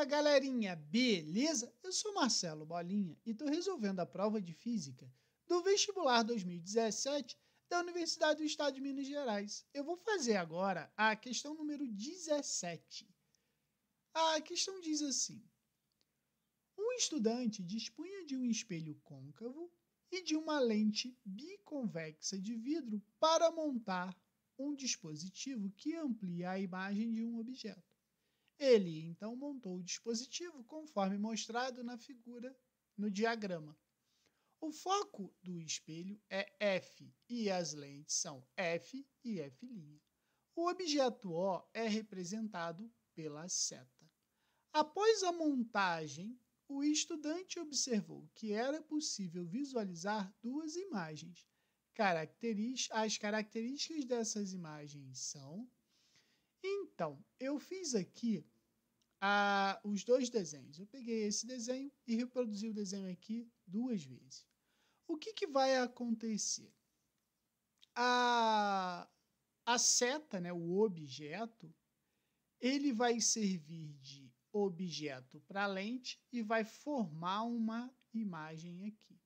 Fala galerinha, beleza? Eu sou Marcelo Bolinha e estou resolvendo a prova de Física do vestibular 2017 da Universidade do Estado de Minas Gerais. Eu vou fazer agora a questão número 17. A questão diz assim: Um estudante dispunha de um espelho côncavo e de uma lente biconvexa de vidro para montar um dispositivo que amplia a imagem de um objeto. Ele então montou o dispositivo conforme mostrado na figura no diagrama. O foco do espelho é F e as lentes são F e F'. O objeto O é representado pela seta. Após a montagem, o estudante observou que era possível visualizar duas imagens. Caracteris as características dessas imagens são então, eu fiz aqui ah, os dois desenhos. Eu peguei esse desenho e reproduzi o desenho aqui duas vezes. O que, que vai acontecer? A, a seta, né, o objeto, ele vai servir de objeto para a lente e vai formar uma imagem aqui.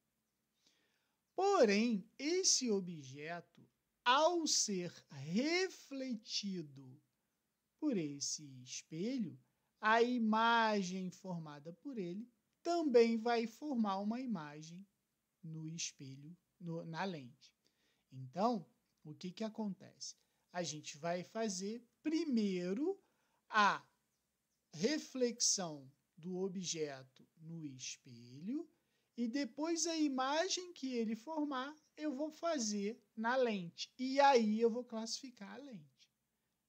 Porém, esse objeto, ao ser refletido por esse espelho, a imagem formada por ele também vai formar uma imagem no espelho, no, na lente. Então, o que, que acontece? A gente vai fazer primeiro a reflexão do objeto no espelho e depois a imagem que ele formar eu vou fazer na lente. E aí eu vou classificar a lente.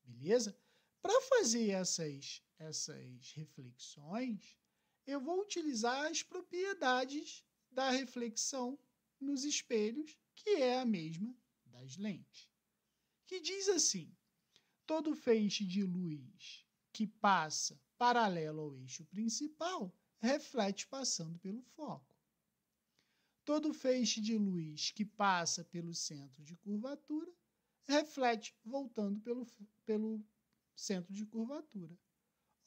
Beleza? Para fazer essas, essas reflexões, eu vou utilizar as propriedades da reflexão nos espelhos, que é a mesma das lentes. Que diz assim: todo feixe de luz que passa paralelo ao eixo principal reflete passando pelo foco. Todo feixe de luz que passa pelo centro de curvatura reflete voltando pelo, pelo centro de curvatura.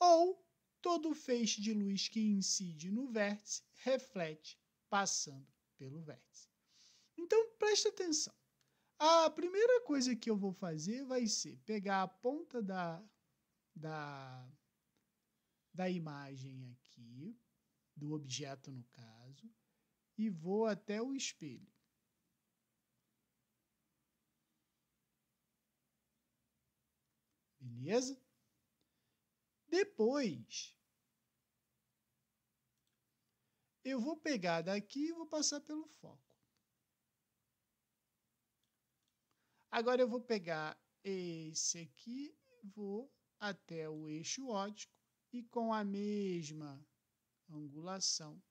Ou todo feixe de luz que incide no vértice reflete passando pelo vértice. Então preste atenção. A primeira coisa que eu vou fazer vai ser pegar a ponta da, da, da imagem aqui, do objeto no caso, e vou até o espelho. Beleza? Depois, eu vou pegar daqui e vou passar pelo foco. Agora eu vou pegar esse aqui, vou até o eixo ótico e com a mesma angulação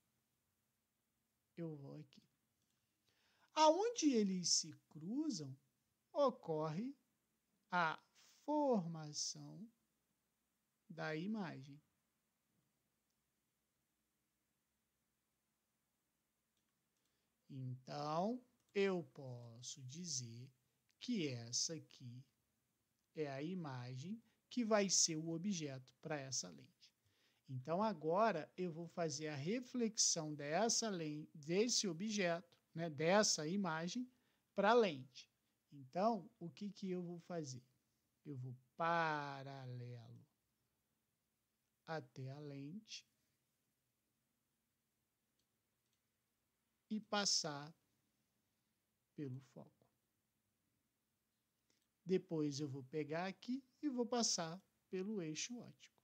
eu vou aqui. Aonde eles se cruzam, ocorre a formação da imagem. Então, eu posso dizer que essa aqui é a imagem que vai ser o objeto para essa lente. Então, agora eu vou fazer a reflexão dessa lente, desse objeto, né, dessa imagem, para a lente. Então, o que, que eu vou fazer? vou paralelo até a lente e passar pelo foco. Depois eu vou pegar aqui e vou passar pelo eixo óptico.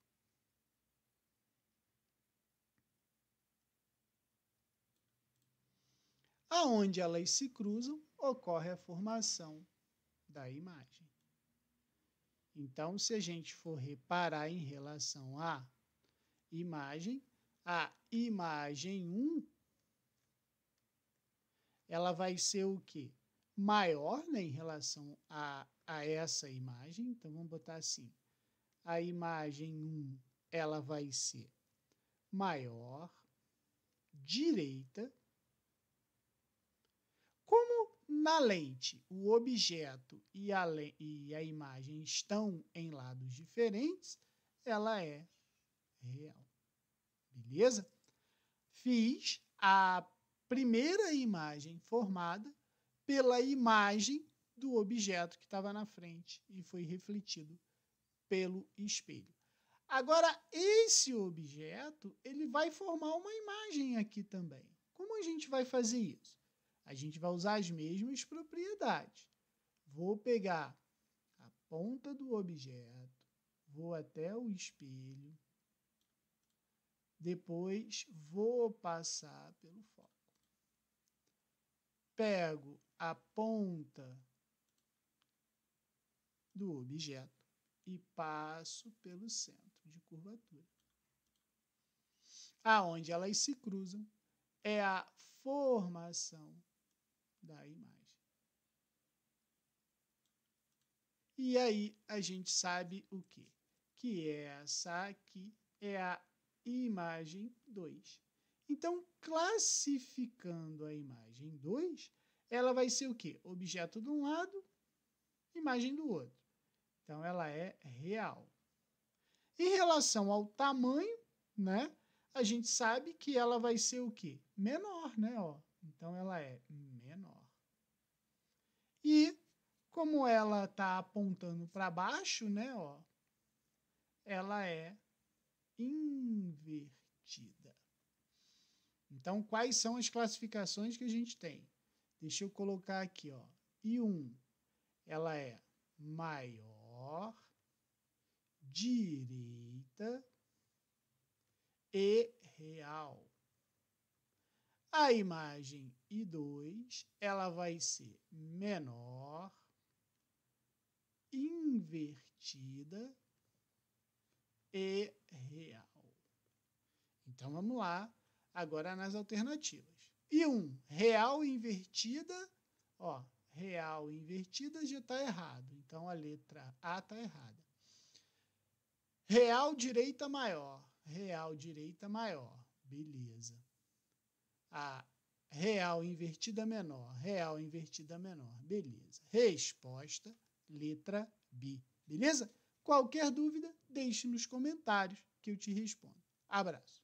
Aonde elas se cruzam, ocorre a formação da imagem. Então, se a gente for reparar em relação à imagem, a imagem 1 ela vai ser o que? Maior né, em relação a, a essa imagem. Então, vamos botar assim. A imagem 1 ela vai ser maior, direita, na lente, o objeto e a, le- e a imagem estão em lados diferentes, ela é real. Beleza? Fiz a primeira imagem formada pela imagem do objeto que estava na frente e foi refletido pelo espelho. Agora, esse objeto ele vai formar uma imagem aqui também. Como a gente vai fazer isso? a gente vai usar as mesmas propriedades. Vou pegar a ponta do objeto, vou até o espelho, depois vou passar pelo foco. Pego a ponta do objeto e passo pelo centro de curvatura. Aonde elas se cruzam é a formação da imagem. E aí a gente sabe o quê? Que é essa aqui é a imagem 2. Então, classificando a imagem 2, ela vai ser o quê? Objeto de um lado, imagem do outro. Então, ela é real. Em relação ao tamanho, né? A gente sabe que ela vai ser o quê? Menor, né? Ó, então, ela é como ela está apontando para baixo, né, ó, ela é invertida. Então, quais são as classificações que a gente tem? Deixa eu colocar aqui, ó. I1, ela é maior, direita e real. A imagem I2, ela vai ser menor, invertida e real. Então vamos lá, agora nas alternativas. E um, real invertida, ó, real invertida já está errado. Então a letra A está errada. Real direita maior, real direita maior, beleza. A real invertida menor, real invertida menor, beleza. Resposta letra B. Beleza? Qualquer dúvida, deixe nos comentários que eu te respondo. Abraço.